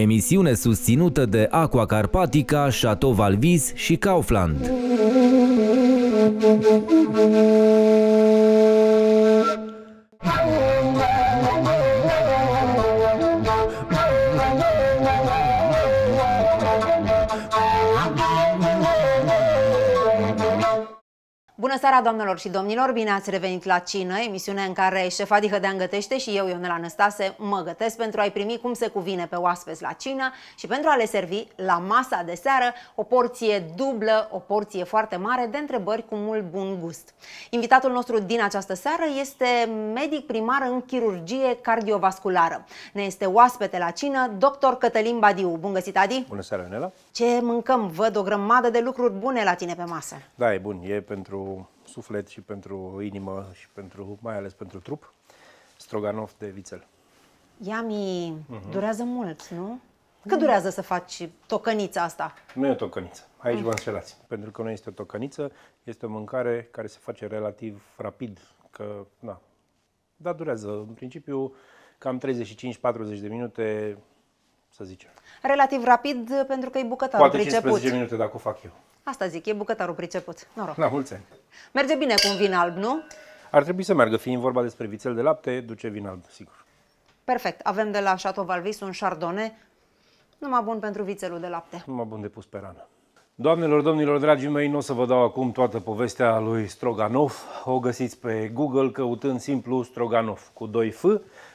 emisiune susținută de Aqua Carpatica, Chateau Valvis și Kaufland. Bună seara, doamnelor și domnilor! Bine ați revenit la Cină, emisiune în care șefa Dihădean gătește și eu, Ionela Năstase, mă gătesc pentru a-i primi cum se cuvine pe oaspeți la cină și pentru a le servi la masa de seară o porție dublă, o porție foarte mare de întrebări cu mult bun gust. Invitatul nostru din această seară este medic primar în chirurgie cardiovasculară. Ne este oaspete la cină dr. Cătălin Badiu. Bun găsit, Adi! Bună seara, Ionela! Ce mâncăm? Văd o grămadă de lucruri bune la tine pe masă. Da, e bun. E pentru suflet și pentru inimă și pentru, mai ales pentru trup, stroganov de vițel. Iami, uh-huh. durează mult, nu? Cât durează să faci tocănița asta? Nu e o tocăniță. Aici ah. vă înșelați. Pentru că nu este o tocăniță, este o mâncare care se face relativ rapid. Că, na. Dar durează, în principiu, cam 35-40 de minute, să zicem. Relativ rapid, pentru că e bucătarul Poate priceput. 15 minute dacă o fac eu. Asta zic, e bucătarul priceput. Noroc. La mulți ani. Merge bine cu un vin alb, nu? Ar trebui să meargă, fiind vorba despre vițel de lapte, duce vin alb, sigur. Perfect. Avem de la Chateau Valvis un chardonnay, numai bun pentru vițelul de lapte. Numai bun de pus pe rană. Doamnelor, domnilor, dragii mei, nu o să vă dau acum toată povestea lui Stroganov. O găsiți pe Google căutând simplu Stroganov cu 2 F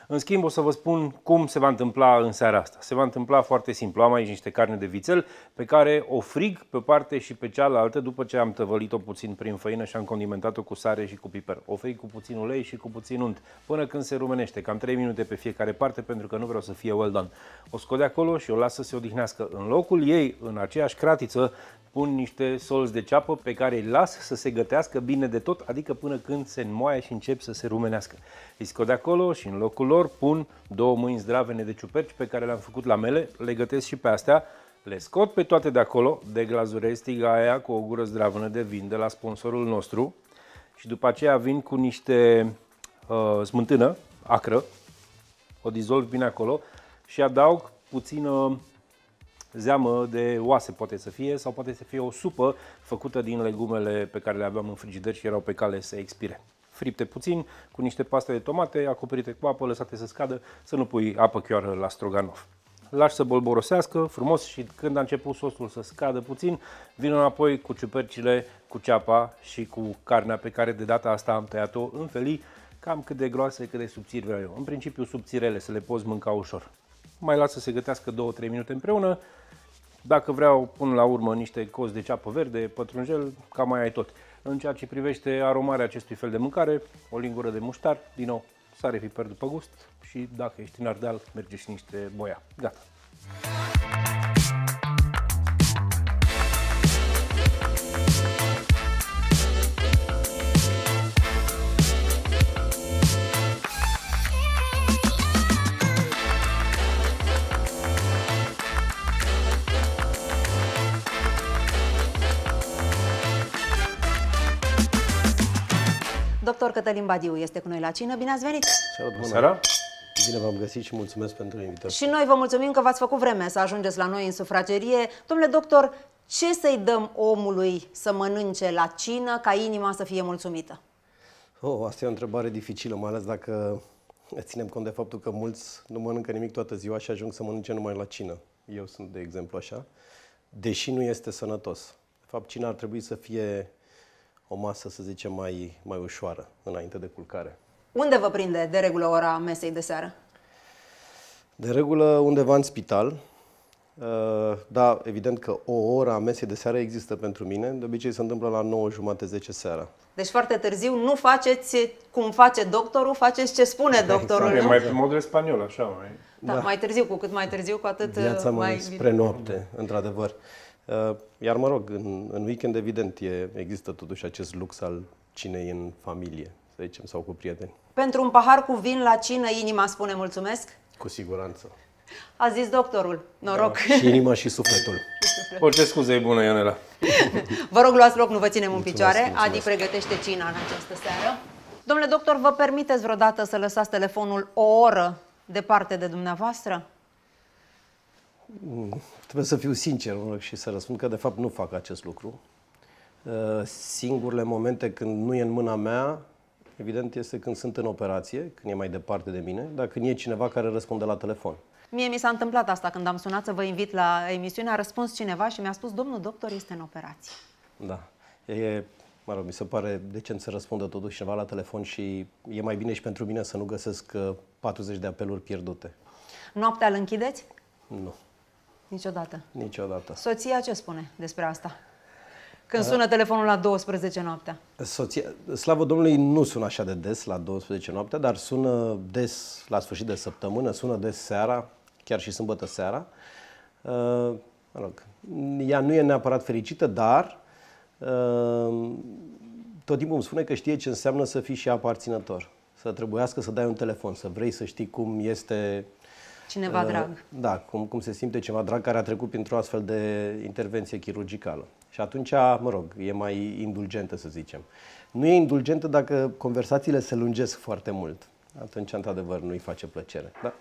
în schimb, o să vă spun cum se va întâmpla în seara asta. Se va întâmpla foarte simplu. Am aici niște carne de vițel pe care o frig pe parte și pe cealaltă după ce am tăvălit-o puțin prin făină și am condimentat-o cu sare și cu piper. O frig cu puțin ulei și cu puțin unt până când se rumenește, cam 3 minute pe fiecare parte pentru că nu vreau să fie well done. O scot de acolo și o las să se odihnească. În locul ei, în aceeași cratiță, pun niște solzi de ceapă pe care îi las să se gătească bine de tot, adică până când se înmoaie și încep să se rumenească. Îi scot de acolo și în locul lor pun două mâini zdravene de ciuperci pe care le-am făcut la mele, le gătesc și pe astea, le scot pe toate de acolo, De deglazurez aia cu o gură zdravână de vin de la sponsorul nostru și după aceea vin cu niște uh, smântână acră, o dizolv bine acolo și adaug puțină zeamă de oase poate să fie sau poate să fie o supă făcută din legumele pe care le aveam în frigider și erau pe cale să expire fripte puțin, cu niște paste de tomate, acoperite cu apă, lăsate să scadă, să nu pui apă chioară la stroganov. Lași să bolborosească frumos și când a început sosul să scadă puțin, vin înapoi cu ciupercile, cu ceapa și cu carnea pe care de data asta am tăiat-o în felii, cam cât de groase, cât de subțiri vreau eu. În principiu subțirele, să le poți mânca ușor mai las să se gătească 2-3 minute împreună. Dacă vreau, pun la urmă niște cozi de ceapă verde, pătrunjel, cam mai ai tot. În ceea ce privește aromarea acestui fel de mâncare, o lingură de muștar, din nou, sare piper după gust și dacă ești în Ardeal, merge și niște boia. Gata! Doctor Cătălin Badiu este cu noi la cină. Bine ați venit! Bună seara! Bine v-am găsit și mulțumesc pentru invitație. Și noi vă mulțumim că v-ați făcut vreme să ajungeți la noi în sufragerie. Domnule doctor, ce să-i dăm omului să mănânce la cină ca inima să fie mulțumită? Oh, asta e o întrebare dificilă, mai ales dacă ținem cont de faptul că mulți nu mănâncă nimic toată ziua și ajung să mănânce numai la cină. Eu sunt de exemplu așa, deși nu este sănătos. De fapt, cina ar trebui să fie o masă, să zicem, mai, mai ușoară înainte de culcare. Unde vă prinde de regulă ora mesei de seară? De regulă undeva în spital. Uh, da, evident că o oră a mesei de seară există pentru mine. De obicei se întâmplă la 9 jumate 10 seara. Deci foarte târziu nu faceți cum face doctorul, faceți ce spune da, doctorul. Exact. E mai pe modul spaniol, așa mai. Da, da, mai târziu, cu cât mai târziu, cu atât Viața mai, mai spre noapte, într-adevăr. Uh, Uh, iar, mă rog, în, în weekend, evident, e, există totuși acest lux al cinei în familie, să zicem, sau cu prieteni. Pentru un pahar cu vin la cină, inima spune mulțumesc? Cu siguranță. A zis doctorul. Noroc. Da, și inima și sufletul. Orice scuze e bună, Ionela. Vă rog, luați loc, nu vă ținem mulțumesc, în picioare. Mulțumesc. Adi pregătește cina în această seară. Domnule doctor, vă permiteți vreodată să lăsați telefonul o oră departe de dumneavoastră? Mm, trebuie să fiu sincer și să răspund că de fapt nu fac acest lucru. Uh, singurele momente când nu e în mâna mea, evident, este când sunt în operație, când e mai departe de mine, dar când e cineva care răspunde la telefon. Mie mi s-a întâmplat asta când am sunat să vă invit la emisiune, a răspuns cineva și mi-a spus, domnul doctor este în operație. Da. E, mă rog, mi se pare decent să răspundă totuși cineva la telefon și e mai bine și pentru mine să nu găsesc 40 uh, de apeluri pierdute. Noaptea îl închideți? Nu. Niciodată. Niciodată. Soția ce spune despre asta? Când da. sună telefonul la 12 noaptea? Soția, slavă Domnului, nu sună așa de des la 12 noaptea, dar sună des la sfârșit de săptămână, sună des seara, chiar și sâmbătă seara. Uh, mă rog, ea nu e neapărat fericită, dar uh, tot timpul îmi spune că știe ce înseamnă să fii și aparținător. Să trebuiască să dai un telefon, să vrei să știi cum este uh, cineva uh, drag. Da, cum, cum se simte ceva drag care a trecut printr-o astfel de intervenție chirurgicală. Și atunci, mă rog, e mai indulgentă, să zicem. Nu e indulgentă dacă conversațiile se lungesc foarte mult. Atunci, într-adevăr, nu-i face plăcere. Da?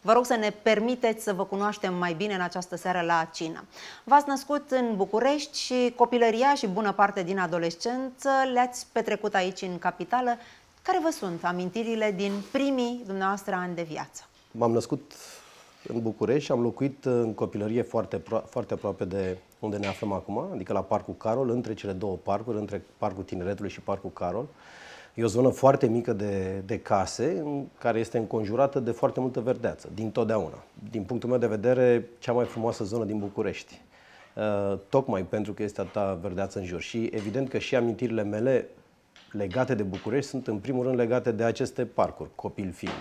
Vă rog să ne permiteți să vă cunoaștem mai bine în această seară la Cina. V-ați născut în București și copilăria și bună parte din adolescență le-ați petrecut aici, în capitală. Care vă sunt amintirile din primii dumneavoastră ani de viață? m-am născut în București și am locuit în copilărie foarte, foarte aproape de unde ne aflăm acum, adică la Parcul Carol, între cele două parcuri, între Parcul Tineretului și Parcul Carol. E o zonă foarte mică de, de case, în care este înconjurată de foarte multă verdeață, din totdeauna. Din punctul meu de vedere, cea mai frumoasă zonă din București. Uh, tocmai pentru că este atâta verdeață în jur. Și evident că și amintirile mele legate de București sunt în primul rând legate de aceste parcuri, copil fiind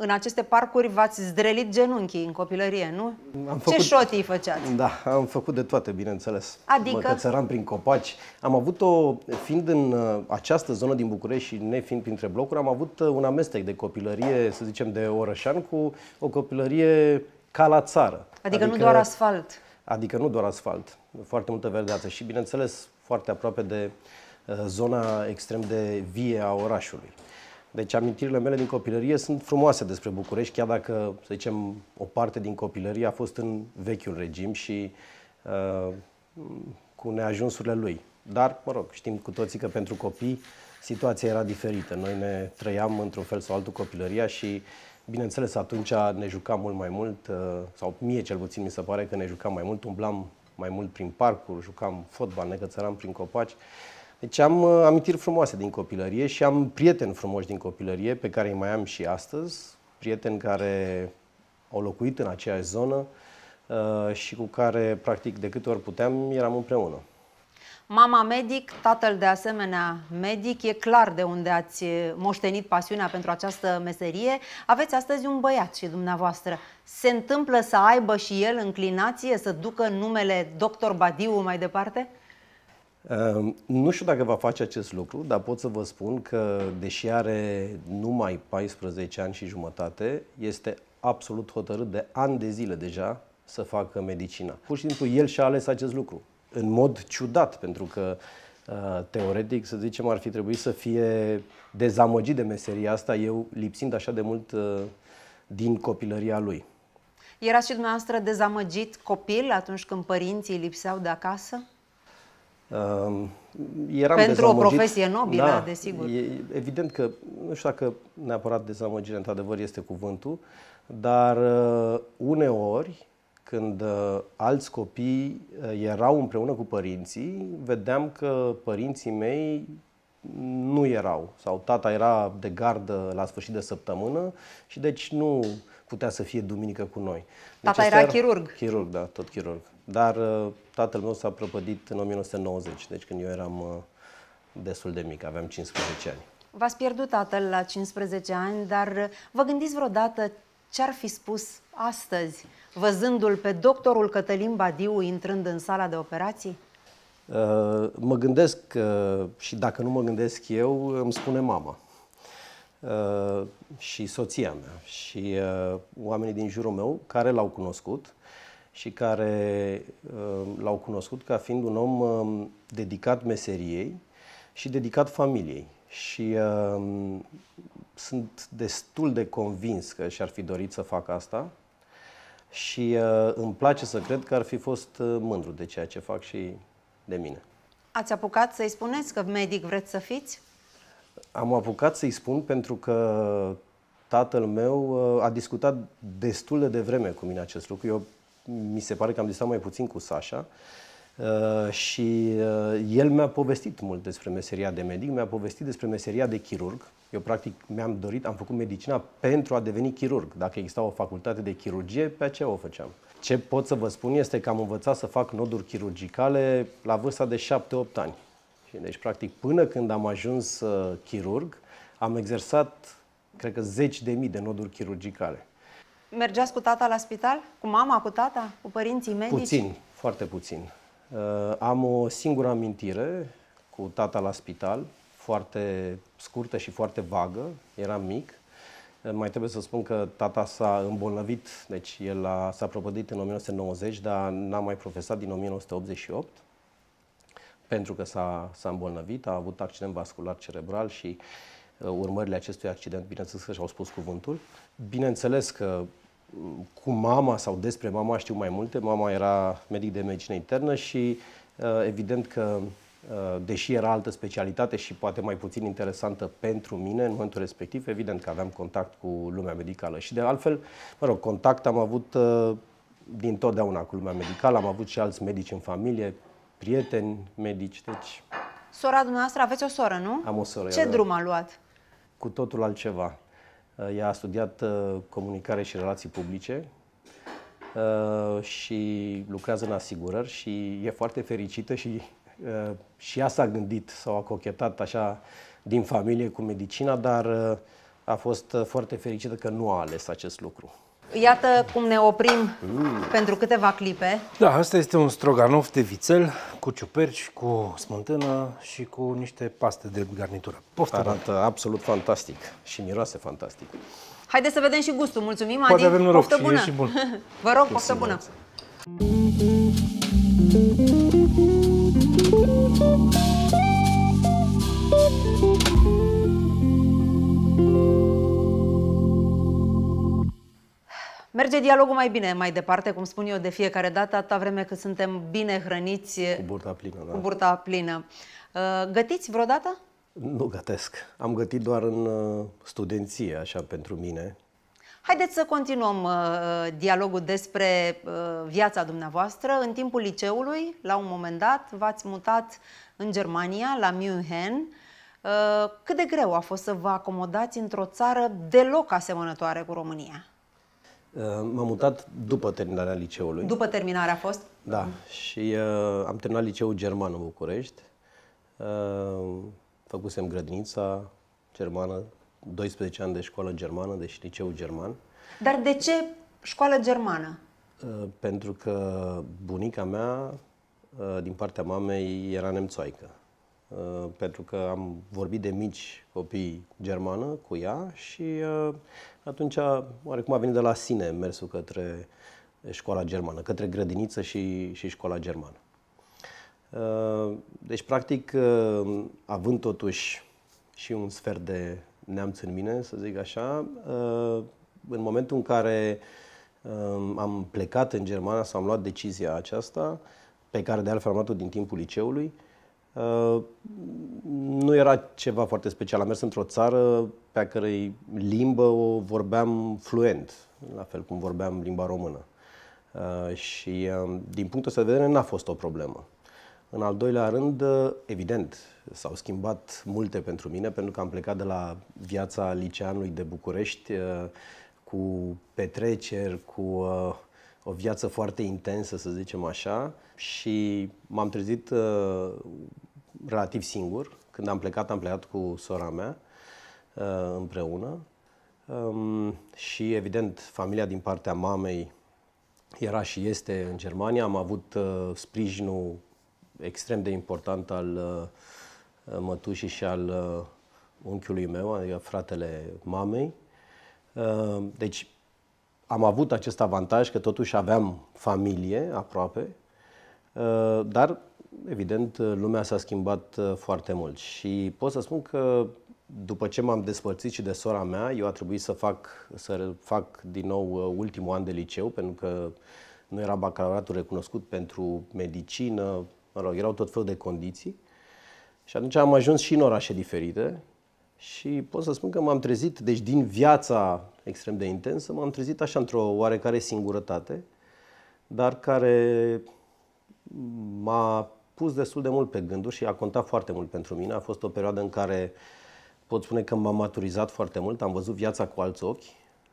în aceste parcuri v-ați zdrelit genunchii în copilărie, nu? Am făcut... Ce șotii făceați? Da, am făcut de toate, bineînțeles. Adică? Mă cățăram prin copaci. Am avut-o, fiind în uh, această zonă din București și fiind printre blocuri, am avut uh, un amestec de copilărie, să zicem, de orășan cu o copilărie ca la țară. Adică, adică nu doar asfalt. Adică nu doar asfalt. Foarte multă verdeață și, bineînțeles, foarte aproape de uh, zona extrem de vie a orașului. Deci amintirile mele din copilărie sunt frumoase despre București, chiar dacă, să zicem, o parte din copilărie a fost în vechiul regim și uh, cu neajunsurile lui. Dar, mă rog, știm cu toții că pentru copii situația era diferită. Noi ne trăiam într-un fel sau altul copilăria și, bineînțeles, atunci ne jucam mult mai mult, uh, sau mie cel puțin mi se pare că ne jucam mai mult, umblam mai mult prin parcuri, jucam fotbal, ne cățăram prin copaci. Uh, deci am uh, amintiri frumoase din copilărie și am prieteni frumoși din copilărie pe care îi mai am și astăzi, prieteni care au locuit în aceeași zonă uh, și cu care, practic, de câte ori puteam, eram împreună. Mama medic, tatăl de asemenea medic, e clar de unde ați uh, moștenit pasiunea pentru această meserie. Aveți astăzi un băiat și dumneavoastră. Se întâmplă să aibă și el înclinație să ducă numele doctor Badiu mai departe? Ehm, nu știu dacă va face acest lucru, dar pot să vă spun că, deși are numai 14 ani și jumătate, este absolut hotărât de ani de zile deja să facă medicina. Pur și simplu, el și-a ales acest lucru. În mod ciudat, pentru că ehm, teoretic, să zicem, ar fi trebuit să fie dezamăgit de meseria asta, eu lipsind așa de mult ehm, din copilăria lui. Erați și dumneavoastră dezamăgit copil atunci când părinții lipseau de acasă? Ehm, eram Pentru o profesie nobilă, da, desigur. E, evident că, nu știu dacă neapărat dezamăgire, într-adevăr, este cuvântul, dar eh, uneori, când eh, alți copii eh, erau împreună cu părinții, vedeam că părinții mei nu erau. Sau tata era de gardă la sfârșit de săptămână și deci nu putea să fie duminică cu noi. Deci tata deci era chirurg. Chirurg, da, tot chirurg. Dar tatăl meu s-a prăpădit în 1990, deci când eu eram uh, destul de mic, aveam 15 ani. V-ați pierdut tatăl la 15 ani, dar uh, vă gândiți vreodată ce ar fi spus astăzi, văzându-l pe doctorul Cătălin Badiu intrând în sala de operații? Uh, mă gândesc și dacă nu mă gândesc eu, îmi spune mama și soția mea și oamenii din jurul meu care l-au cunoscut și care uh, l-au cunoscut ca fiind un om um, dedicat meseriei și dedicat familiei. Și um, sunt destul de convins că și-ar fi dorit să facă asta și uh, îmi place să cred că ar fi fost uh, mândru de ceea ce fac și de mine. Ați apucat să-i spuneți că medic vreți să fiți? Am apucat să-i spun pentru că tatăl meu a discutat destul de devreme cu mine acest lucru. Eu mi se pare că am discutat mai puțin cu Sasha, Uh, și uh, el mi-a povestit mult despre meseria de medic, mi-a povestit despre meseria de chirurg. Eu, practic, mi-am dorit, am făcut medicina pentru a deveni chirurg. Dacă exista o facultate de chirurgie, pe aceea o făceam. Ce pot să vă spun este că am învățat să fac noduri chirurgicale la vârsta de 7-8 ani. Și deci, practic, până când am ajuns uh, chirurg, am exersat, cred că, zeci de mii de noduri chirurgicale. Mergeați cu tata la spital? Cu mama, cu tata? Cu părinții medici? Puțin, foarte puțin. Uh, am o singură amintire cu tata la spital, foarte scurtă și foarte vagă. Eram mic. Uh, mai trebuie să spun că tata s-a îmbolnăvit, deci el a, s-a propădit în 1990, dar n-a mai profesat din 1988 pentru că s-a, s-a îmbolnăvit, a avut accident vascular cerebral și uh, urmările acestui accident, bineînțeles că și-au spus cuvântul. Bineînțeles că cu mama sau despre mama știu mai multe. Mama era medic de medicină internă și uh, evident că uh, deși era altă specialitate și poate mai puțin interesantă pentru mine în momentul respectiv, evident că aveam contact cu lumea medicală și de altfel, mă rog, contact am avut uh, din totdeauna cu lumea medicală, am avut și alți medici în familie, prieteni medici, deci... Sora dumneavoastră, aveți o soră, nu? Am o soră. Ce drum a luat? Cu totul altceva. Uh, ea a studiat uh, comunicare și relații publice uh, și lucrează în asigurări și e foarte fericită și și ea s-a gândit sau a cochetat așa din familie cu medicina, dar a fost foarte fericită că nu a ales acest lucru. Iată cum ne oprim mm. pentru câteva clipe. Da, asta este un stroganov de vițel cu ciuperci, cu smântână și cu niște paste de garnitură. Poftă! Da. Arată bani. absolut fantastic și miroase fantastic. Haideți să vedem și gustul. Mulțumim, Poate Adi. avem noroc poftă și bună. și bun. Vă rog, poftă bună! Thank you. Merge dialogul mai bine, mai departe, cum spun eu de fiecare dată, atâta vreme cât suntem bine hrăniți cu burta plină. Da. Cu burta plină. Uh, gătiți vreodată? Nu gătesc. Am gătit doar în uh, studenție, așa, pentru mine. Haideți să continuăm uh, dialogul despre uh, viața dumneavoastră. În timpul liceului, la un moment dat, v-ați mutat în Germania, la München. Uh, cât de greu a fost să vă acomodați într-o țară deloc asemănătoare cu România? Uh, m-am mutat după terminarea liceului. După terminarea a fost? Da. Și uh, am terminat liceul german în București. Uh, făcusem grădinița germană, 12 ani de școală germană, deci liceu german. Dar de ce școală germană? Uh, pentru că bunica mea, uh, din partea mamei, era nemțoaică. Uh, pentru că am vorbit de mici copii germană cu ea și uh, atunci oarecum a venit de la sine mersul către școala germană, către grădiniță și, și școala germană. Uh, deci, practic, având totuși și un sfert de neamț în mine, să zic așa, în momentul în care am plecat în Germania sau am luat decizia aceasta, pe care de altfel am luat-o din timpul liceului, Uh, nu era ceva foarte special. Am mers într-o țară pe a cărei limbă o vorbeam fluent, la fel cum vorbeam limba română. Uh, și uh, din punctul ăsta de vedere n-a fost o problemă. În al doilea rând, evident, s-au schimbat multe pentru mine, pentru că am plecat de la viața liceanului de București cu petreceri, cu o viață foarte intensă, să zicem așa, și m-am trezit uh, relativ singur. Când am plecat, am plecat cu sora mea uh, împreună um, și, evident, familia din partea mamei era și este în Germania. Am avut uh, sprijinul extrem de important al uh, mătușii și al uh, unchiului meu, adică fratele mamei. Uh, deci, am avut acest avantaj că totuși aveam familie aproape, uh, dar evident lumea s-a schimbat uh, foarte mult și pot să spun că după ce m-am despărțit și de sora mea, eu a trebuit să fac, să fac din nou uh, ultimul an de liceu, pentru că nu era bacalaureatul recunoscut pentru medicină, mă rog, erau tot fel de condiții. Și atunci am ajuns și în orașe diferite, și pot să spun că m-am trezit, deci din viața extrem de intensă, m-am trezit așa într-o oarecare singurătate, dar care m-a pus destul de mult pe gânduri și a contat foarte mult pentru mine. A fost o perioadă în care pot spune că m-am maturizat foarte mult, am văzut viața cu alți ochi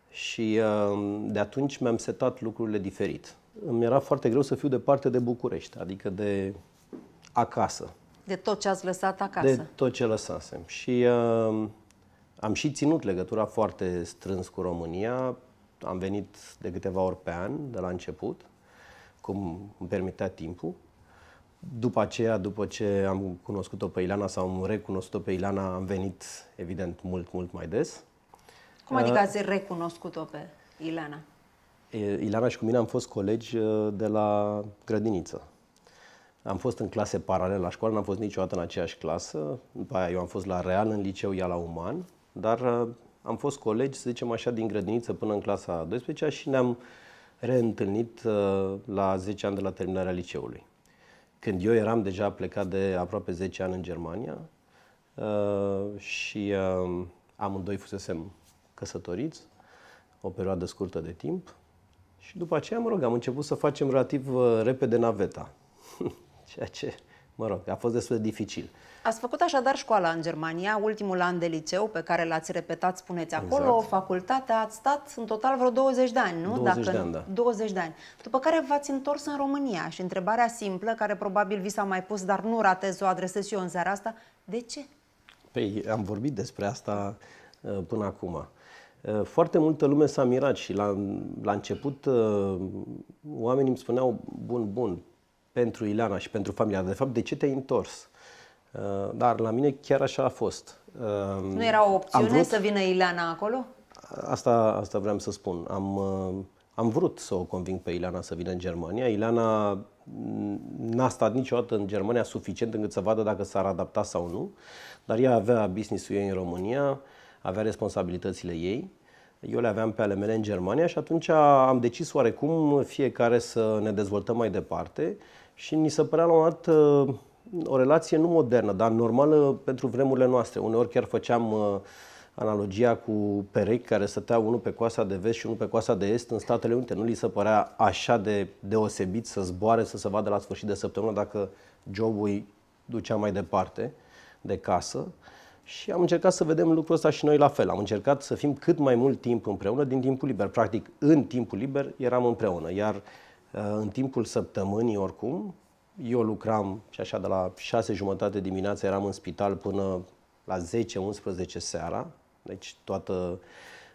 și uh, de atunci mi-am setat lucrurile diferit. Îmi era foarte greu să fiu departe de București, adică de acasă. De tot ce ați lăsat acasă. De tot ce lăsasem. Și uh, am și ținut legătura foarte strâns cu România. Am venit de câteva ori pe an, de la început, cum îmi permitea timpul. După aceea, după ce am cunoscut-o pe Ilana sau am recunoscut-o pe Ilana, am venit, evident, mult, mult mai des. Cum adică uh, ați recunoscut-o pe Ilana? Ilana și cu mine am fost colegi uh, de la grădiniță. Am fost în clase paralele la școală, n-am fost niciodată în aceeași clasă. După aia eu am fost la Real în liceu, ea la Uman, dar uh, am fost colegi, să zicem așa, din grădiniță până în clasa 12 și ne-am reîntâlnit uh, la 10 ani de la terminarea liceului. Când eu eram deja plecat de aproape 10 ani în Germania uh, și amândoi fusesem căsătoriți, o perioadă scurtă de timp. Și după aceea, mă rog, am început să facem relativ repede naveta ceea ce, mă rog, a fost destul de dificil. Ați făcut așadar școala în Germania, ultimul an de liceu pe care l-ați repetat, spuneți acolo, exact. facultatea, ați stat în total vreo 20 de ani, nu? 20 Dacă de ani, da. 20 de ani. După care v-ați întors în România și întrebarea simplă, care probabil vi s-a mai pus, dar nu ratez o adresez eu în seara asta, de ce? Păi, am vorbit despre asta uh, până acum. Uh, foarte multă lume s-a mirat și la, la început uh, oamenii îmi spuneau, bun, bun, pentru Ilana și pentru familia. De fapt, de ce te-ai întors? Uh, dar la mine chiar așa a fost. Uh, nu era o opțiune vrut... să vină Ilana acolo? Asta, asta vreau să spun. Am, uh, am vrut să o conving pe Ilana să vină în Germania. Ilana n-a stat niciodată în Germania suficient încât să vadă dacă s-ar adapta sau nu, dar ea avea business-ul ei în România, avea responsabilitățile ei, eu le aveam pe ale mele în Germania și atunci am decis oarecum fiecare să ne dezvoltăm mai departe și ni se părea la un moment dat uh, o relație nu modernă, dar normală pentru vremurile noastre. Uneori chiar făceam uh, analogia cu perechi care stăteau unul pe coasa de vest și unul pe coasa de est în Statele Unite. Nu li se părea așa de deosebit să zboare, să se vadă la sfârșit de săptămână dacă jobul îi ducea mai departe de casă. Și am încercat să vedem lucrul ăsta și noi la fel. Am încercat să fim cât mai mult timp împreună din timpul liber. Practic, în timpul liber eram împreună. Iar uh, Uh, în timpul săptămânii, oricum, eu lucram și așa de la 6 jumătate dimineața eram în spital până la 10-11 seara, deci toată,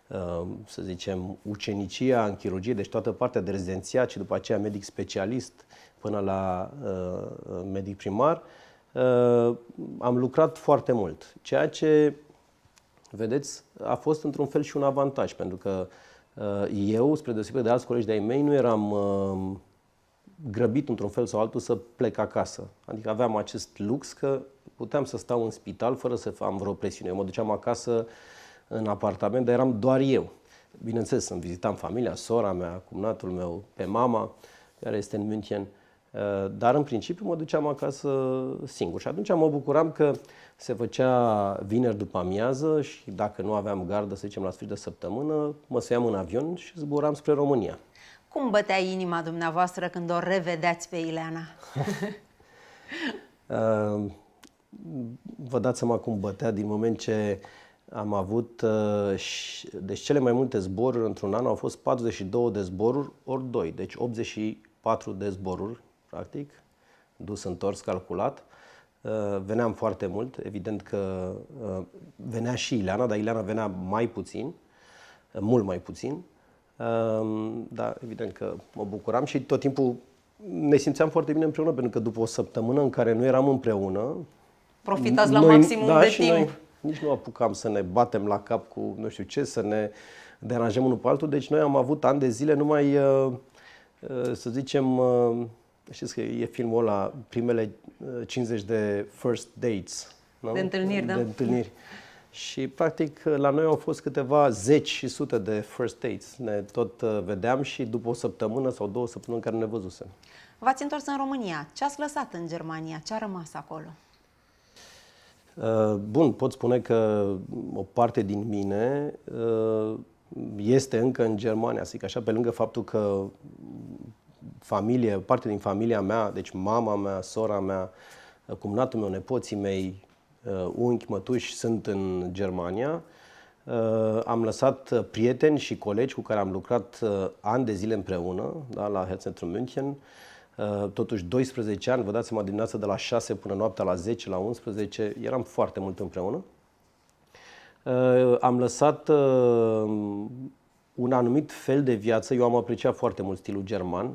uh, să zicem, ucenicia în chirurgie, deci toată partea de rezidențiat și după aceea medic specialist până la uh, medic primar, am lucrat foarte mult, ceea ce, vedeți, a fost într-un fel și un avantaj, pentru că uh, Uh, eu, spre deosebire de alți colegi de-ai mei, nu eram um, grăbit într-un fel sau altul să plec acasă. Adică aveam acest lux că puteam să stau în spital fără să am vreo presiune. Eu mă duceam acasă în apartament, dar eram doar eu. Bineînțeles, îmi vizitam familia, sora mea, cumnatul meu, pe mama, care este în München. Uh, Eh, dar în principiu mă duceam acasă singur și atunci mă bucuram că se făcea vineri după amiază și dacă nu aveam gardă, să zicem, la sfârșit de săptămână, mă suiam în avion și zburam spre România. Cum bătea inima dumneavoastră când o revedeați pe Ileana? Eh, vă dați seama cum bătea din moment ce am avut, eh, deci cele mai multe zboruri într-un an au fost 42 de zboruri ori 2, deci 84 de zboruri practic, dus întors, calculat. Uh, veneam foarte mult, evident că uh, venea și Ileana, dar Ileana venea mai puțin, uh, mult mai puțin. Dar evident că mă bucuram și tot timpul ne simțeam foarte bine împreună, pentru că după o săptămână în care nu eram împreună... Profitați la noi, maximum da, de și timp. Noi nici nu apucam să ne batem la cap cu nu știu ce, să ne deranjăm unul pe altul. Deci noi am avut ani de zile numai, să zicem, Știți că e filmul ăla, primele 50 uh, de first dates. Nu? De întâlniri, da? De întâlniri. Și, practic, la noi au fost câteva zeci și sute de first dates. Ne tot uh, vedeam și după o săptămână sau două săptămâni care ne văzusem. V-ați întors în România. Ce ați lăsat în Germania? Ce a rămas acolo? Uh, bun, pot spune că o parte din mine este încă în Germania. Adică așa, pe lângă faptul că familie, parte din familia mea, deci mama mea, sora mea, cumnatul meu, nepoții mei, uh, unchi, mătuși sunt în Germania. Uh, am lăsat uh, prieteni și colegi cu care am lucrat ani de zile împreună da, la Herzentrum München. Totuși 12 ani, vă dați seama, dimineața de la 6 până noaptea la 10, la 11, eram foarte mult împreună. Am lăsat un anumit fel de viață, eu am apreciat foarte mult stilul german,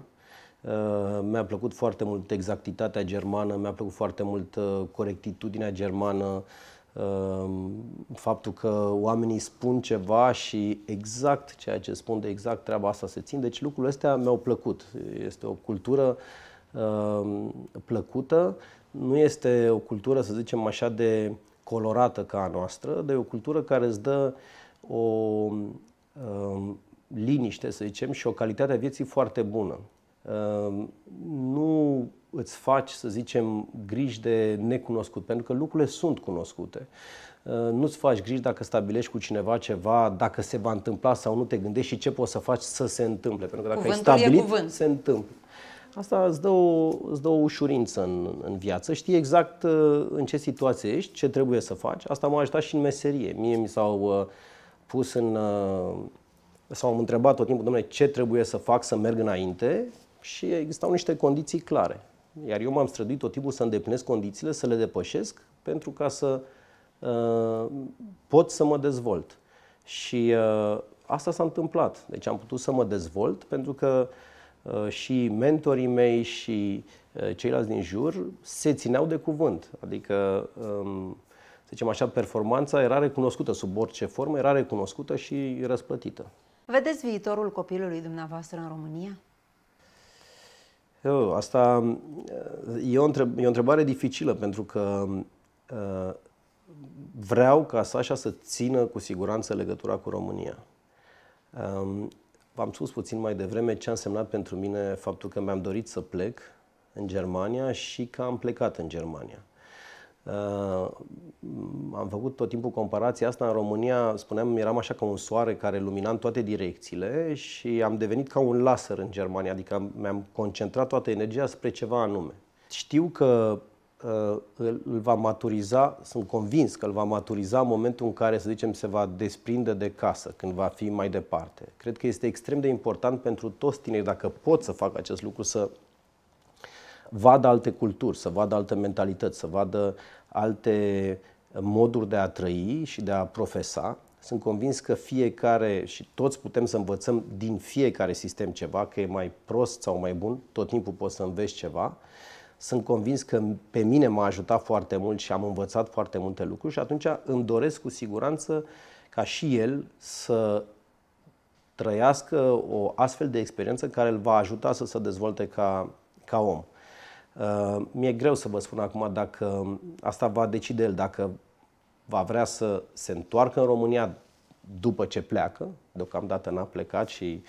Uh, mi-a plăcut foarte mult exactitatea germană, mi-a plăcut foarte mult uh, corectitudinea germană, uh, faptul că oamenii spun ceva și exact ceea ce spun de exact treaba asta se țin. Deci lucrurile astea mi-au plăcut. Este o cultură plăcută, nu este o cultură, să zicem așa, de colorată ca a noastră, dar e o cultură care îți dă o liniște, să zicem, și o calitate a vieții foarte bună. Ehm, nu îți faci, să zicem, griji de necunoscut, pentru că lucrurile sunt cunoscute. Ehm, nu-ți faci griji dacă stabilești cu cineva ceva, dacă se va întâmpla sau nu te gândești și ce poți să faci să se întâmple. Pentru că dacă Cuvântul ai stabilit, se întâmplă. Asta îți dă o, îți dă o ușurință în, în viață. Știi exact uh, în ce situație ești, ce trebuie să faci. Asta m-a ajutat și în meserie. Mie mi s-au uh, pus în... Uh, s-au întrebat tot timpul, domnule, ce trebuie să fac să merg înainte și existau niște condiții clare. Iar eu m-am străduit tot timpul să îndeplinesc condițiile, să le depășesc, pentru ca să uh, pot să mă dezvolt. Și uh, asta s-a întâmplat. Deci am putut să mă dezvolt, pentru că uh, și mentorii mei și uh, ceilalți din jur se țineau de cuvânt. Adică, um, să zicem așa, performanța era recunoscută sub orice formă, era recunoscută și răsplătită. Vedeți viitorul copilului dumneavoastră în România? Eu, asta e o, întreb, e o întrebare dificilă pentru că uh, vreau ca Sasha să țină cu siguranță legătura cu România. Um, v-am spus puțin mai devreme ce a însemnat pentru mine faptul că mi-am dorit să plec în Germania și că am plecat în Germania. Uh, am făcut tot timpul comparația asta în România, spuneam, eram așa ca un soare care lumina în toate direcțiile și am devenit ca un laser în Germania, adică mi-am concentrat toată energia spre ceva anume. Știu că uh, îl, îl va maturiza, sunt convins că îl va maturiza în momentul în care, să zicem, se va desprinde de casă, când va fi mai departe. Cred că este extrem de important pentru toți tineri dacă pot să fac acest lucru, să vadă alte culturi, să vadă alte mentalități, să vadă alte moduri de a trăi și de a profesa. Sunt convins că fiecare și toți putem să învățăm din fiecare sistem ceva, că e mai prost sau mai bun, tot timpul poți să înveți ceva. Sunt convins că pe mine m-a ajutat foarte mult și am învățat foarte multe lucruri și atunci îmi doresc cu siguranță ca și el să trăiască o astfel de experiență care îl va ajuta să se dezvolte ca, ca om. Uh, mi-e greu să vă spun acum dacă um, asta va decide el, dacă va vrea să se întoarcă în România după ce pleacă. Deocamdată n-a plecat și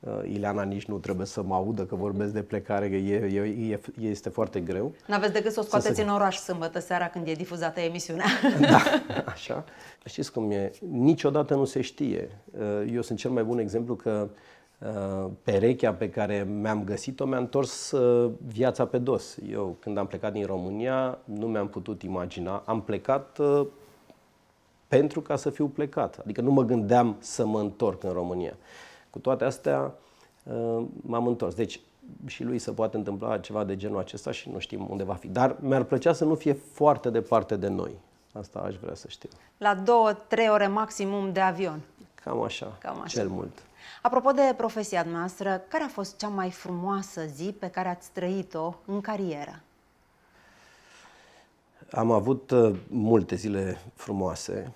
uh, Ileana nici nu trebuie să mă audă că vorbesc de plecare, că e, e, e, este foarte greu. N-aveți decât să o scoateți să se... în oraș sâmbătă seara când e difuzată emisiunea. Da, așa. Știți cum e? Niciodată nu se știe. Uh, eu sunt cel mai bun exemplu că Uh, perechea pe care mi-am găsit-o mi-a întors uh, viața pe dos. Eu, când am plecat din România, nu mi-am putut imagina. Am plecat uh, pentru ca să fiu plecat. Adică nu mă gândeam să mă întorc în România. Cu toate astea, m-am întors. Deci, și lui se poate întâmpla ceva de genul acesta și nu știm unde va fi. Dar mi-ar plăcea să nu fie foarte departe de noi. Asta aș vrea să știu. La două, trei ore maximum de avion. Cam așa, Cam așa. cel mult. Apropo de profesia noastră, care a fost cea mai frumoasă zi pe care ați trăit-o în carieră? Am avut uh, multe zile frumoase.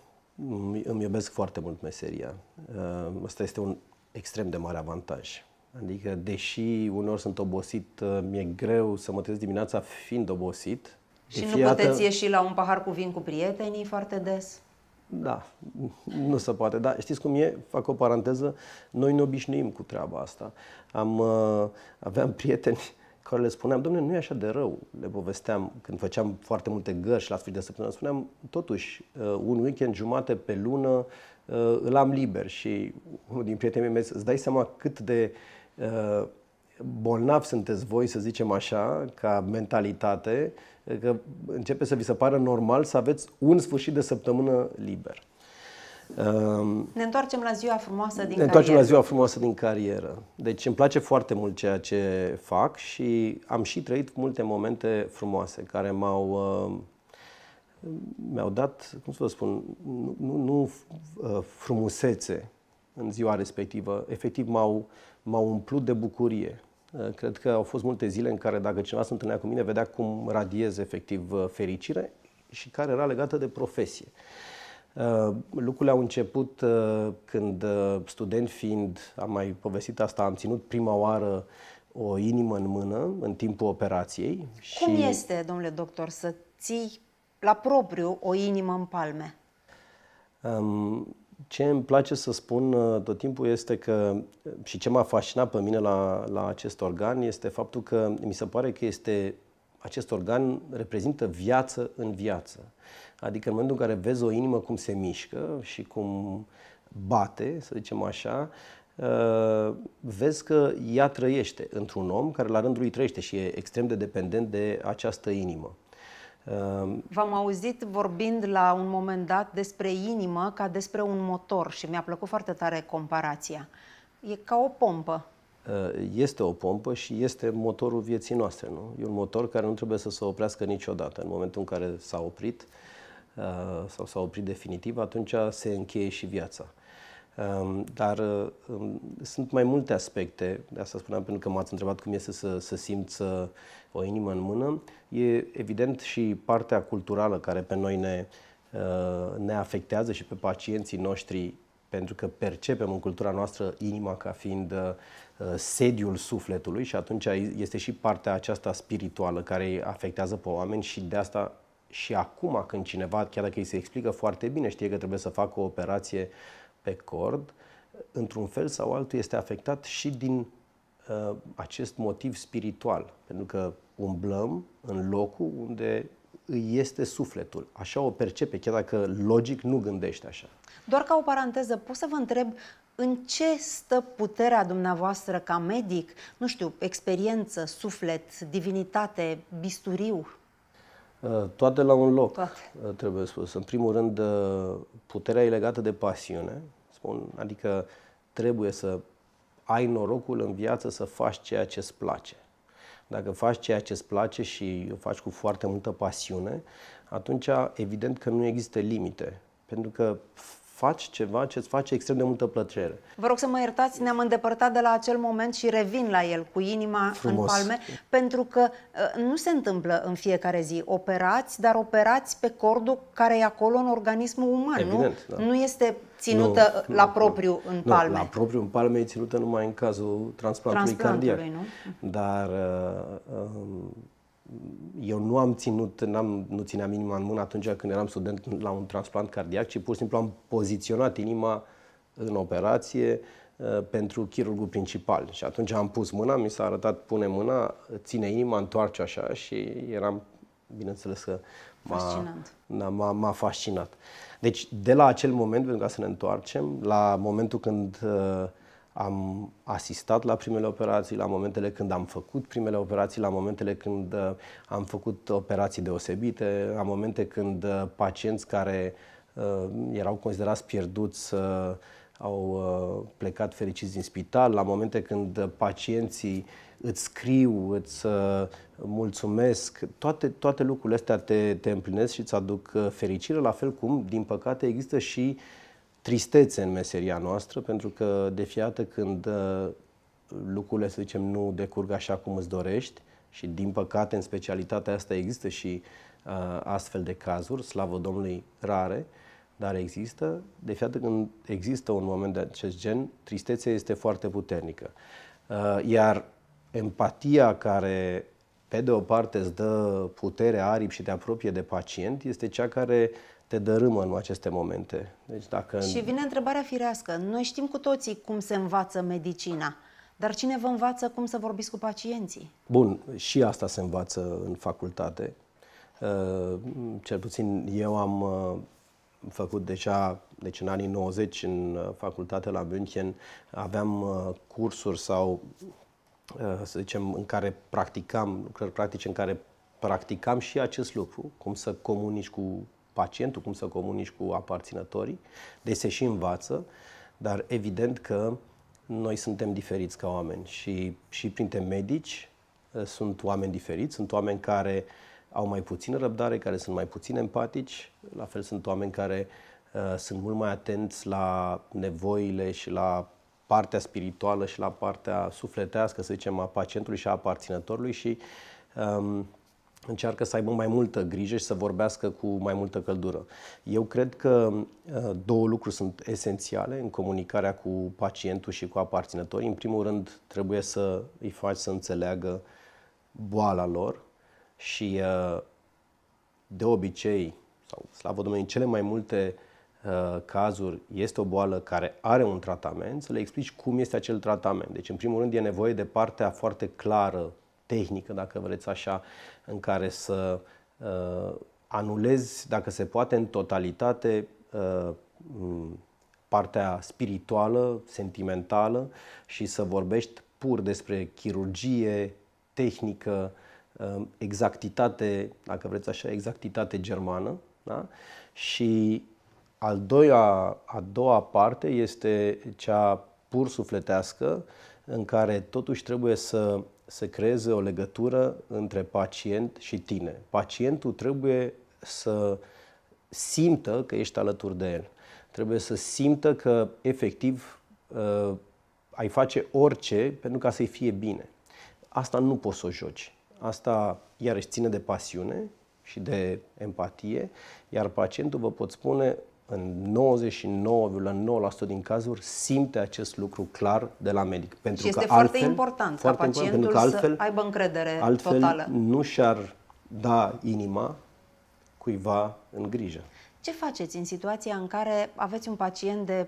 Îmi iubesc foarte mult meseria. Uh, asta este un extrem de mare avantaj. Adică, deși uneori sunt obosit, uh, mi-e greu să mă trezesc dimineața fiind obosit. Și nu puteți ieși la un pahar cu vin cu prietenii foarte des? da, nu se poate. Dar știți cum e? Fac o paranteză. Noi ne obișnuim cu treaba asta. Am, uh, aveam prieteni care le spuneam, domnule, nu e așa de rău. Le povesteam când făceam foarte multe și la sfârșit de săptămână. Spuneam, totuși, uh, un weekend jumate pe lună uh, îl am liber. Și unul din prietenii mei mi-a zis, îți dai seama cât de bolnav sunteți voi, să zicem așa, ca mentalitate, că începe să vi se pară normal să aveți un sfârșit de săptămână liber. Ehm, ne întoarcem la ziua frumoasă din ne carieră. întoarcem la ziua frumoasă din carieră. Deci îmi place foarte mult ceea ce fac și am și trăit multe momente frumoase care m-au ehm, mi-au dat, cum să vă spun, nu, nu ehm, frumusețe în ziua respectivă. Efectiv m-au m-au umplut de bucurie. Uh, cred că au fost multe zile în care dacă cineva se întâlnea cu mine, vedea cum radiez efectiv uh, fericire și care era legată de profesie. Uh, lucrurile au început când, student fiind, am mai povestit asta, am ținut prima oară o inimă în mână în timpul operației. Cum și... este, domnule doctor, să ții la propriu o inimă în palme? Um, ce îmi place să spun uh, tot timpul este că, uh, și ce m-a fascinat pe mine la, la acest organ, este faptul că mi se pare că este acest organ reprezintă viață în viață. Adică în momentul în care vezi o inimă cum se mișcă și cum bate, să zicem așa, uh, vezi că ea trăiește într-un om care la rândul lui trăiește și e extrem de dependent de această inimă. Ehm, V-am auzit vorbind la un moment dat despre inimă ca despre un motor și mi-a plăcut foarte tare comparația. E ca o pompă. Eh, este o pompă și este motorul vieții noastre. Nu? E un motor care nu trebuie să se oprească niciodată. În momentul în care s-a oprit eh, sau s-a oprit definitiv, atunci se încheie și viața. Ehm, dar ehm, sunt mai multe aspecte, de asta spuneam pentru că m-ați întrebat cum este să, să simți uh, o inimă în mână. E evident și partea culturală care pe noi ne, uh, ne afectează și pe pacienții noștri pentru că percepem în cultura noastră inima ca fiind uh, sediul sufletului și atunci este și partea aceasta spirituală care îi afectează pe oameni și de asta și acum când cineva, chiar dacă îi se explică foarte bine, știe că trebuie să facă o operație pe cord, într-un fel sau altul, este afectat și din uh, acest motiv spiritual. Pentru că umblăm în locul unde îi este sufletul. Așa o percepe, chiar dacă logic nu gândește așa. Doar ca o paranteză, pot să vă întreb în ce stă puterea dumneavoastră ca medic? Nu știu, experiență, suflet, divinitate, bisturiu? Uh, toate la un loc, Toate. Uh, trebuie spus. În primul rând, uh, puterea e legată de pasiune, spun, adică trebuie să ai norocul în viață să faci ceea ce îți place. Dacă faci ceea ce îți place și o faci cu foarte multă pasiune, atunci evident că nu există limite, pentru că faci ceva ce îți face extrem de multă plăcere. Vă rog să mă iertați, ne-am îndepărtat de la acel moment și revin la el cu inima Frumos. în palme, pentru că uh, nu se întâmplă în fiecare zi. Operați, dar operați pe cordul care e acolo în organismul uman, Evident, nu? Da. Nu este ținută nu, uh, la nu, propriu nu, în palme. Nu, la propriu în palme e ținută numai în cazul transplantului, transplantului cardiac. Nu? Dar uh, uh, eu nu am ținut, n-am, nu țineam inima în mână atunci când eram student la un transplant cardiac, ci pur și simplu am poziționat inima în operație uh, pentru chirurgul principal. Și atunci am pus mâna, mi s-a arătat, pune mâna, ține inima, întoarce așa și eram, bineînțeles că m-a fascinat. Da, m-a, m-a fascinat. Deci, de la acel moment, pentru ca să ne întoarcem, la momentul când uh, am asistat la primele operații, la momentele când am făcut primele operații, la momentele când uh, am făcut operații deosebite, la momente când uh, pacienți care uh, erau considerați pierduți au plecat fericiți din spital, la momente când pacienții îți scriu, îți mulțumesc, toate, toate lucrurile astea te, te împlinesc și îți aduc fericire, la fel cum, din păcate, există și uh, tristețe în meseria noastră, pentru că de fiată când uh, lucrurile, să zicem, nu decurg așa cum îți dorești și, din păcate, în specialitatea asta există și uh, astfel de cazuri, slavă Domnului, rare, dar există, de fiată când există un moment de acest gen, tristețea este foarte puternică. Uh, iar empatia care, pe de o parte, îți dă putere, aripi și te apropie de pacient, este cea care uh, te dărâmă în aceste momente. Deci dacă... Și vine întrebarea firească. Noi știm cu toții cum se învață medicina, dar cine vă învață cum să vorbiți cu pacienții? Bun, și asta se învață în facultate. Uh, cel puțin eu am uh, făcut deja, deci în anii 90, în uh, facultate la München, aveam cursuri sau, să zicem, în care practicam, lucrări practice în care practicam și acest lucru, cum să comunici cu pacientul, cum să comunici cu aparținătorii, deci se și învață, dar evident că noi suntem diferiți ca oameni și, și printre medici ă, sunt oameni diferiți, sunt oameni care au mai puțină răbdare, care sunt mai puțin empatici, la fel sunt oameni care uh, sunt mult mai atenți la nevoile și la partea spirituală și la partea sufletească, să zicem, a pacientului și a aparținătorului și um, încearcă să aibă mai multă grijă și să vorbească cu mai multă căldură. Eu cred că uh, două lucruri sunt esențiale în comunicarea cu pacientul și cu aparținătorii. În primul rând, trebuie să îi faci să înțeleagă boala lor și uh, de obicei, sau slavă Domnului, în cele mai multe uh, cazuri este o boală care are un tratament, să le explici cum este acel tratament. Deci, în primul rând, e nevoie de partea foarte clară tehnică, dacă vreți așa, în care să uh, anulezi, dacă se poate, în totalitate uh, partea spirituală, sentimentală și să vorbești pur despre chirurgie, tehnică, uh, exactitate, dacă vreți așa, exactitate germană. Da? Și al doilea, a doua parte este cea pur sufletească, în care totuși trebuie să să creeze o legătură între pacient și tine. Pacientul trebuie să simtă că ești alături de el. Trebuie să simtă că efectiv uh, ai face orice pentru ca să-i fie bine. Asta nu poți să o joci. Asta iarăși ține de pasiune și de empatie, iar pacientul vă pot spune în 99,9% din cazuri simte acest lucru clar de la medic. Pentru și că este altfel, foarte important foarte ca pacientul important, că altfel, să aibă încredere altfel totală. nu și-ar da inima cuiva în grijă. Ce faceți în situația în care aveți un pacient de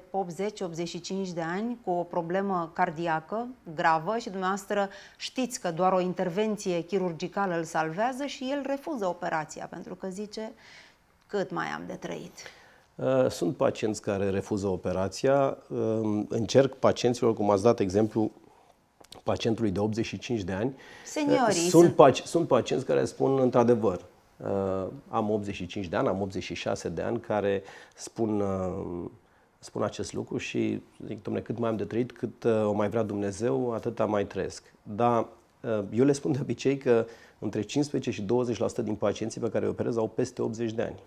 80-85 de ani cu o problemă cardiacă gravă și dumneavoastră știți că doar o intervenție chirurgicală îl salvează și el refuză operația pentru că zice cât mai am de trăit? Uh, sunt pacienți care refuză operația. Uh, încerc pacienților, cum ați dat exemplu, pacientului de 85 de ani. Uh, sunt, paci- sunt pacienți care spun într-adevăr, am 85 de ani, am 86 de ani, care spun, spun acest lucru și zic, domne, cât mai am de trăit, cât o mai vrea Dumnezeu, atâta mai trăiesc. Dar eu le spun de obicei că între 15 și 20% din pacienții pe care îi operez au peste 80 de ani.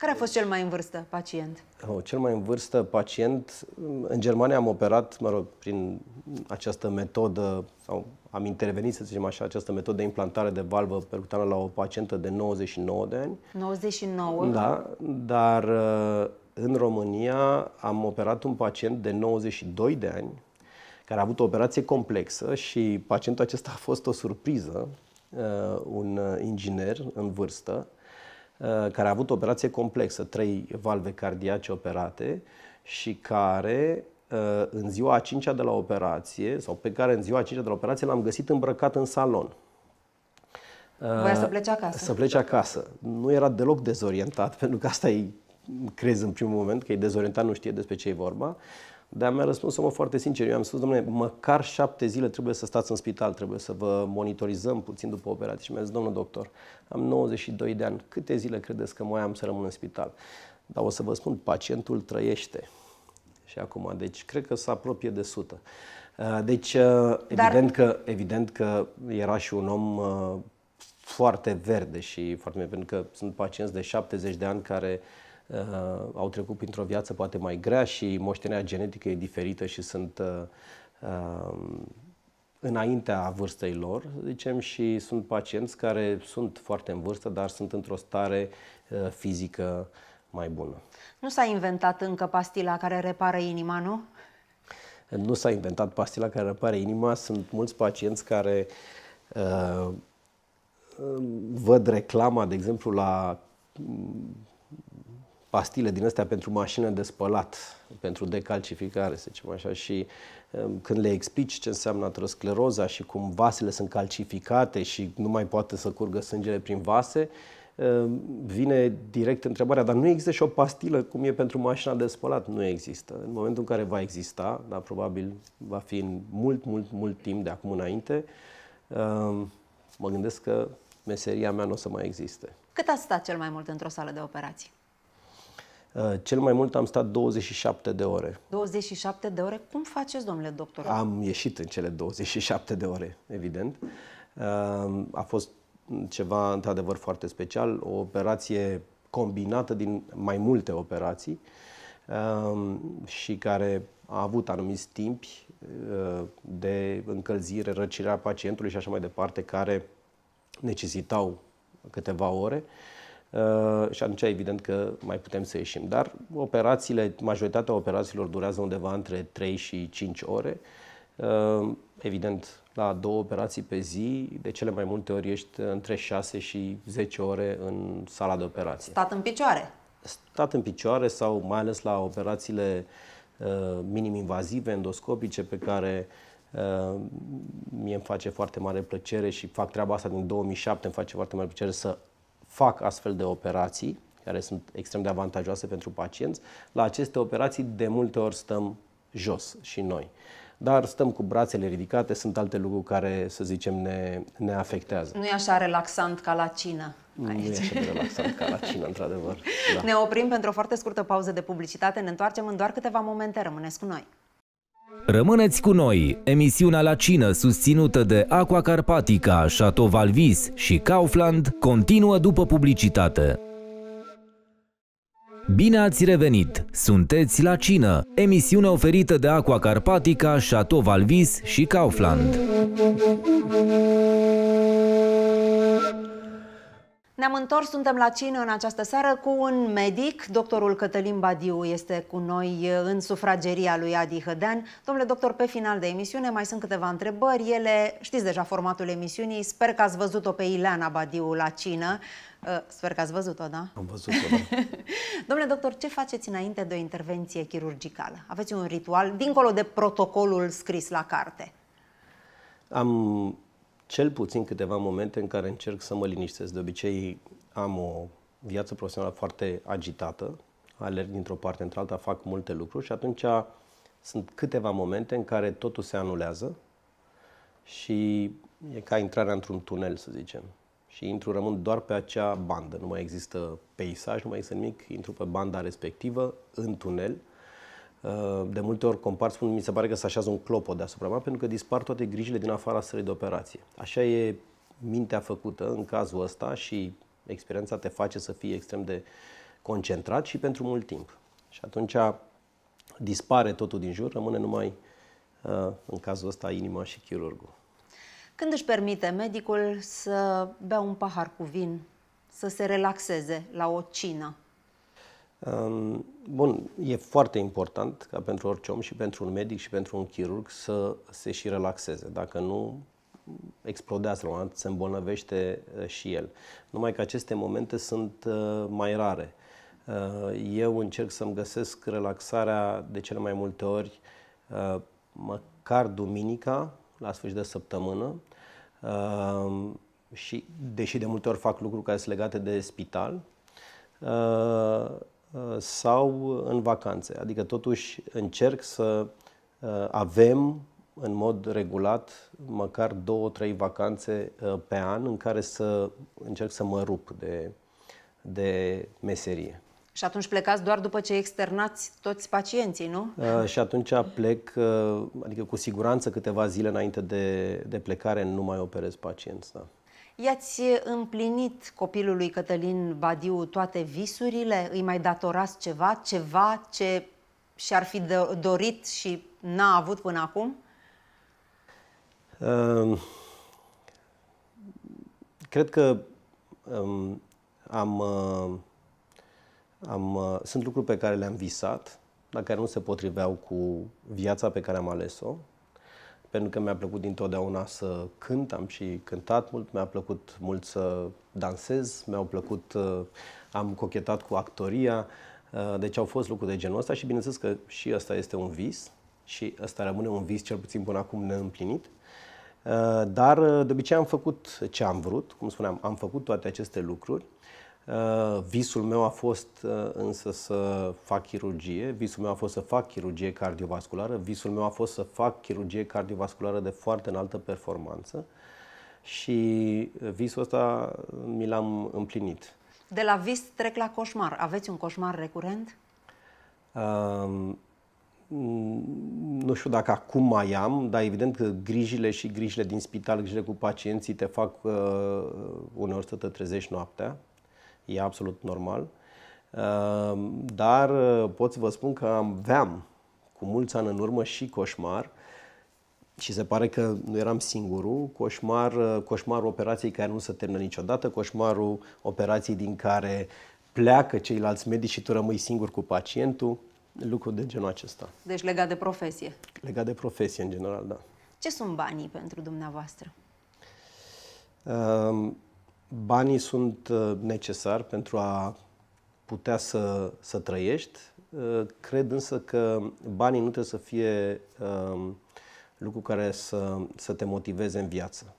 Care a fost cel mai în vârstă pacient? Oh, cel mai în vârstă pacient, în Germania am operat, mă rog, prin această metodă, sau am intervenit, să zicem așa, această metodă de implantare de valvă percutană la o pacientă de 99 de ani. 99? Da, dar uh, în România am operat un pacient de 92 de ani, care a avut o operație complexă și pacientul acesta a fost o surpriză, uh, un uh, inginer în vârstă, Uh, care a avut o operație complexă, trei valve cardiace operate și care uh, în ziua a cincea de la operație, sau pe care în ziua a cincea de la operație l-am găsit îmbrăcat în salon. Uh, Voia să plece acasă. Să plece acasă. Nu era deloc dezorientat, pentru că asta e, crezi în primul moment, că e dezorientat, nu știe despre ce e vorba. Dar mi-a răspuns omul foarte sincer. Eu am spus, domnule, măcar șapte zile trebuie să stați în spital, trebuie să vă monitorizăm puțin după operație. Și mi-a zis, domnul doctor, am 92 de ani, câte zile credeți că mai am să rămân în spital? Dar o să vă spun, pacientul trăiește. Și acum, deci, cred că se apropie de 100. Uh, deci, uh, Dar... evident, că, evident că era și un om uh, foarte verde și foarte pentru că sunt pacienți de 70 de ani care Uh, au trecut printr-o viață poate mai grea și moștenirea genetică e diferită și sunt uh, uh, înaintea vârstei lor, zicem, și sunt pacienți care sunt foarte în vârstă, dar sunt într-o stare fizică mai bună. Nu s-a inventat încă pastila care repară inima, nu? Nu s-a inventat pastila care repare inima. Sunt mulți pacienți care uh, văd reclama, de exemplu, la pastile din astea pentru mașină de spălat, pentru decalcificare, să zicem așa, și um, când le explici ce înseamnă atroscleroza și cum vasele sunt calcificate și nu mai poate să curgă sângele prin vase, um, vine direct întrebarea, dar nu există și o pastilă cum e pentru mașina de spălat? Nu există. În momentul în care va exista, dar probabil va fi în mult, mult, mult timp de acum înainte, um, mă gândesc că meseria mea nu o să mai existe. Cât a stat cel mai mult într-o sală de operații? Uh, cel mai mult am stat 27 de ore. 27 de ore? Cum faceți, domnule doctor? Am ieșit în cele 27 de ore, evident. Uh, a fost ceva, într-adevăr, foarte special, o operație combinată din mai multe operații uh, și care a avut anumiți timpi de încălzire, răcirea pacientului și așa mai departe, care necesitau câteva ore. Uh, Uh, și atunci evident că mai putem să ieșim. Dar operațiile, majoritatea operațiilor durează undeva între 3 și 5 ore. Uh, evident, la două operații pe zi, de cele mai multe ori ești între 6 și 10 ore în sala de operație. Stat în picioare. Stat în picioare sau mai ales la operațiile uh, minim-invazive, endoscopice, pe care mie îmi face foarte mare plăcere și fac treaba asta din 2007, îmi face foarte mare plăcere să fac astfel de operații, care sunt extrem de avantajoase pentru pacienți, la aceste operații de multe ori stăm jos și noi. Dar stăm cu brațele ridicate, sunt alte lucruri care, să zicem, ne, ne afectează. Nu e așa relaxant ca la cină. Aici. Nu e așa de relaxant ca la cină, într-adevăr. Da. Ne oprim pentru o foarte scurtă pauză de publicitate, ne întoarcem în doar câteva momente, rămâneți cu noi. Rămâneți cu noi! Emisiunea la cină susținută de Aqua Carpatica, Chateau Valvis și Kaufland continuă după publicitate. Bine ați revenit! Sunteți la cină, emisiune oferită de Aqua Carpatica, Chateau Valvis și Kaufland. Ne-am întors, suntem la cină în această seară cu un medic. Doctorul Cătălin Badiu este cu noi în sufrageria lui Adi Hădean. Domnule doctor, pe final de emisiune mai sunt câteva întrebări. Ele, știți deja formatul emisiunii, sper că ați văzut-o pe Ileana Badiu la cină. Sper că ați văzut-o, da? Am văzut-o, da. Domnule doctor, ce faceți înainte de o intervenție chirurgicală? Aveți un ritual, dincolo de protocolul scris la carte? Am cel puțin câteva momente în care încerc să mă liniștesc. De obicei am o viață profesională foarte agitată, alerg dintr-o parte într-alta, fac multe lucruri și atunci sunt câteva momente în care totul se anulează și e ca intrarea într-un tunel, să zicem. Și intru, rămân doar pe acea bandă, nu mai există peisaj, nu mai există nimic, intru pe banda respectivă, în tunel Uh, de multe ori compar, spun, mi se pare că se așează un clopot deasupra mea, pentru că dispar toate grijile din afara sării de operație. Așa e mintea făcută în cazul ăsta și experiența te face să fii extrem de concentrat și pentru mult timp. Și atunci dispare totul din jur, rămâne numai, uh, în cazul ăsta, inima și chirurgul. Când își permite medicul să bea un pahar cu vin, să se relaxeze la o cină, Bun, e foarte important ca pentru orice om și pentru un medic și pentru un chirurg să se și relaxeze. Dacă nu, explodează la un moment, se îmbolnăvește uh, și el. Numai că aceste momente sunt uh, mai rare. Uh, eu încerc să-mi găsesc relaxarea de cele mai multe ori, măcar duminica, la sfârșit de săptămână, și deși de multe ori fac lucruri care sunt legate de spital, sau în vacanțe. Adică totuși încerc să uh, avem în mod regulat măcar două, trei vacanțe uh, pe an în care să încerc să mă rup de, de meserie. Și atunci plecați doar după ce externați toți pacienții, nu? Uh, și atunci plec, adică cu siguranță câteva zile înainte de, de plecare nu mai operez pacienți, da. I-ați împlinit copilului Cătălin Badiu toate visurile? Îi mai datorați ceva? Ceva ce și-ar fi dorit și n-a avut până acum? Um, cred că um, am, am, sunt lucruri pe care le-am visat, dar care nu se potriveau cu viața pe care am ales-o pentru că mi-a plăcut dintotdeauna să cânt, am și cântat mult, mi-a plăcut mult să dansez, mi-au plăcut, uh, am cochetat cu actoria, uh, deci au fost lucruri de genul ăsta și bineînțeles că și ăsta este un vis și ăsta rămâne un vis cel puțin până acum neîmplinit. Uh, dar de obicei am făcut ce am vrut, cum spuneam, am făcut toate aceste lucruri Uh, visul meu a fost uh, însă să fac chirurgie, visul meu a fost să fac chirurgie cardiovasculară, visul meu a fost să fac chirurgie cardiovasculară de foarte înaltă performanță și visul ăsta mi l-am împlinit. De la vis trec la coșmar. Aveți un coșmar recurent? Um, nu știu dacă acum mai am, dar evident că grijile și grijile din spital, grijile cu pacienții te fac uh, uneori să te trezești noaptea e absolut normal. Ehm, dar uh, pot să vă spun că aveam cu mulți ani în urmă și coșmar și se pare că nu eram singurul, coșmar, uh, coșmarul operației care nu se termină niciodată, coșmarul operației din care pleacă ceilalți medici și tu rămâi singur cu pacientul, lucruri de genul acesta. Deci legat de profesie. Legat de profesie, în general, da. Ce sunt banii pentru dumneavoastră? Ehm, banii sunt uh, necesari pentru a putea să, să trăiești. Uh, cred însă că banii nu trebuie să fie um, lucru care să, să te motiveze în viață.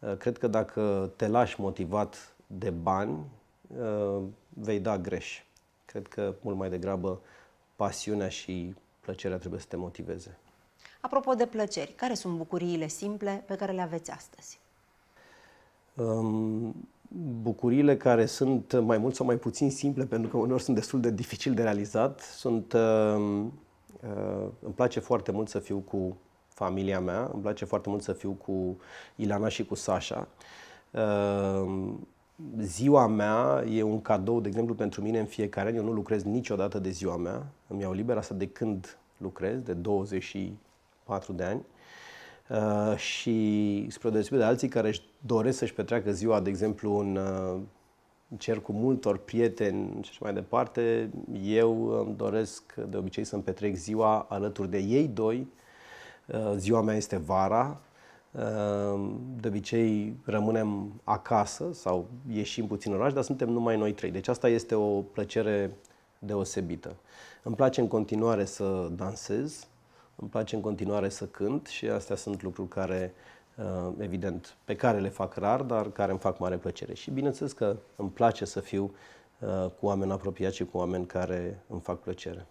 Uh, cred că dacă te lași motivat de bani, vei da greș. Cred că mult mai degrabă pasiunea și plăcerea trebuie să te motiveze. Apropo de plăceri, care sunt bucuriile simple pe care le aveți astăzi? bucurile care sunt mai mult sau mai puțin simple, pentru că uneori sunt destul de dificil de realizat, sunt... Uh, îmi place foarte mult să fiu cu familia mea, îmi place foarte mult să fiu cu Ilana și cu Sasha. Ziua mea e un cadou, de exemplu, pentru mine în fiecare an. Eu nu lucrez niciodată de ziua mea. Îmi iau liber asta de când lucrez, de 24 de ani. Uh, și spre deosebire de alții care își doresc să-și petreacă ziua, de exemplu, în uh, cer cu multor prieteni și așa mai departe, eu îmi doresc de obicei să-mi petrec ziua alături de ei doi. Uh, ziua mea este vara, de obicei rămânem acasă sau ieșim puțin în oraș, dar suntem numai noi trei. Deci asta este o plăcere deosebită. Îmi place în continuare să dansez, îmi place în continuare să cânt și astea sunt lucruri care, uh, evident, pe care le fac rar, dar care îmi fac mare plăcere. Și bineînțeles că îmi place să fiu uh, cu oameni apropiați și cu oameni care îmi fac plăcere.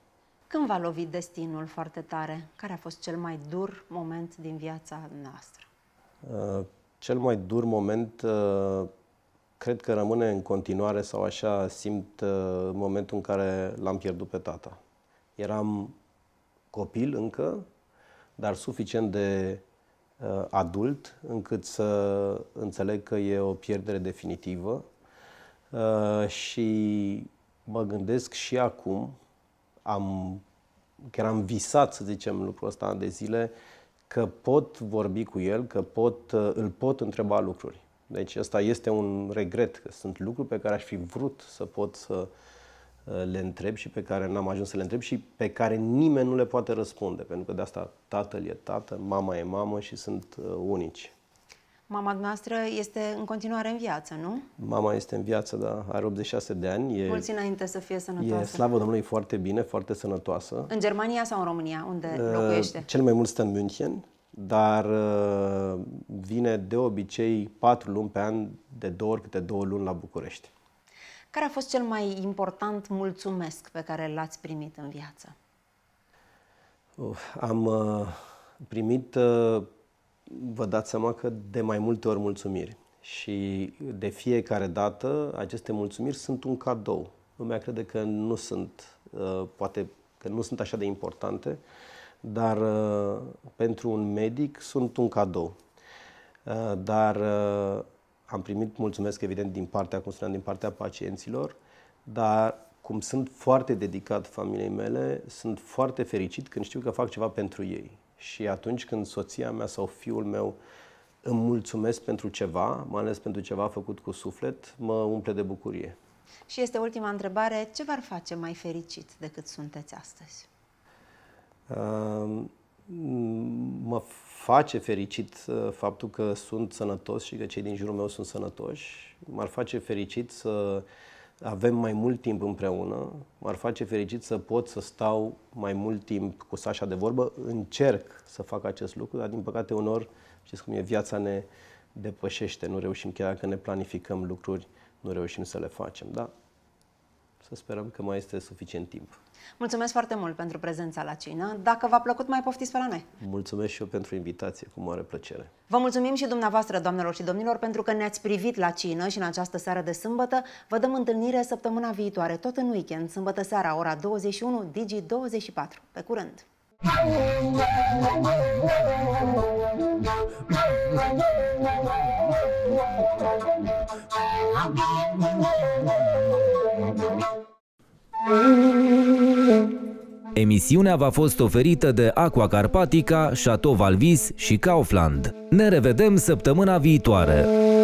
Când v-a lovit destinul foarte tare? Care a fost cel mai dur moment din viața noastră? Uh, cel mai dur moment cred că rămâne în continuare sau așa simt momentul în care l-am pierdut pe tata. Eram copil încă, dar suficient de uh, adult încât să înțeleg că e o pierdere definitivă uh, și mă gândesc și acum, am, chiar am visat să zicem lucrul ăsta de zile, că pot vorbi cu el, că pot, uh, îl pot întreba lucruri. Deci ăsta este un regret, că sunt lucruri pe care aș fi vrut să pot să uh, Eh, le întreb și pe care n-am ajuns să le întreb și pe care nimeni nu le poate răspunde, pentru că de asta tatăl e tată, mama e mamă și sunt eh, unici. Mama noastră este în continuare în viață, nu? Mama este în viață, da, are 86 de ani. E, Mulți înainte să fie sănătoasă. E slavă Domnului foarte bine, foarte sănătoasă. În Germania sau în România? Unde uh, locuiește? Cel mai mult stă în München, dar uh, vine de obicei patru luni pe an, de două ori câte două luni la București. Care a fost cel mai important mulțumesc pe care l-ați primit în viață? Am uh, primit, uh, vă dați seama că de mai multe ori mulțumiri. Și de fiecare dată aceste mulțumiri sunt un cadou. Lumea crede că nu sunt, uh, poate că nu sunt așa de importante, dar pentru un medic sunt un cadou. Dar am primit mulțumesc, evident, din partea, cum spuneam, din partea pacienților, dar cum sunt foarte dedicat familiei mele, sunt foarte fericit când știu că fac ceva pentru ei. Și atunci când soția mea sau fiul meu îmi mulțumesc pentru ceva, mai ales pentru ceva făcut cu suflet, mă umple de bucurie. Și este ultima întrebare, ce v-ar face mai fericit decât sunteți astăzi? Uh, mă face fericit uh, faptul că sunt sănătos și că cei din jurul meu sunt sănătoși. M-ar face fericit să avem mai mult timp împreună. M-ar face fericit să pot să stau mai mult timp cu Sasha de vorbă. Încerc să fac acest lucru, dar din păcate unor, știți cum e, viața ne depășește. Nu reușim chiar dacă ne planificăm lucruri, nu reușim să le facem. Da? să sperăm că mai este suficient timp. Mulțumesc foarte mult pentru prezența la cină. Dacă v-a plăcut, mai poftiți pe la noi. Mulțumesc și eu pentru invitație, cu mare plăcere. Vă mulțumim și dumneavoastră, doamnelor și domnilor, pentru că ne-ați privit la cină și în această seară de sâmbătă. Vă dăm întâlnire săptămâna viitoare, tot în weekend, sâmbătă seara, ora 21, Digi 24. Pe curând! Emisiunea v-a fost oferită de Aqua Carpatica, Chateau Valvis și Kaufland. Ne revedem săptămâna viitoare!